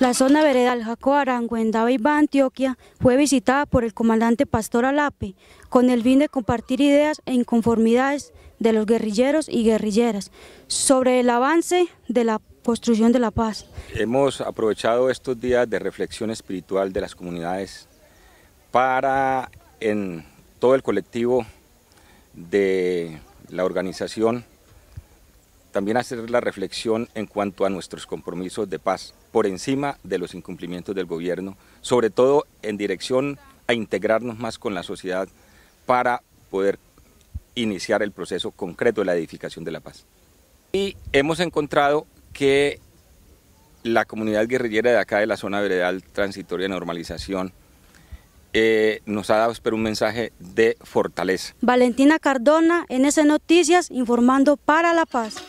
La zona veredal Jaco Arango en Dabeiba, Antioquia, fue visitada por el comandante Pastor Alape con el fin de compartir ideas e inconformidades de los guerrilleros y guerrilleras sobre el avance de la construcción de la paz. Hemos aprovechado estos días de reflexión espiritual de las comunidades para en todo el colectivo de la organización también hacer la reflexión en cuanto a nuestros compromisos de paz, por encima de los incumplimientos del gobierno, sobre todo en dirección a integrarnos más con la sociedad para poder iniciar el proceso concreto de la edificación de la paz. Y hemos encontrado que la comunidad guerrillera de acá de la zona veredal transitoria de normalización eh, nos ha dado espero, un mensaje de fortaleza. Valentina Cardona, NS Noticias, informando para la paz.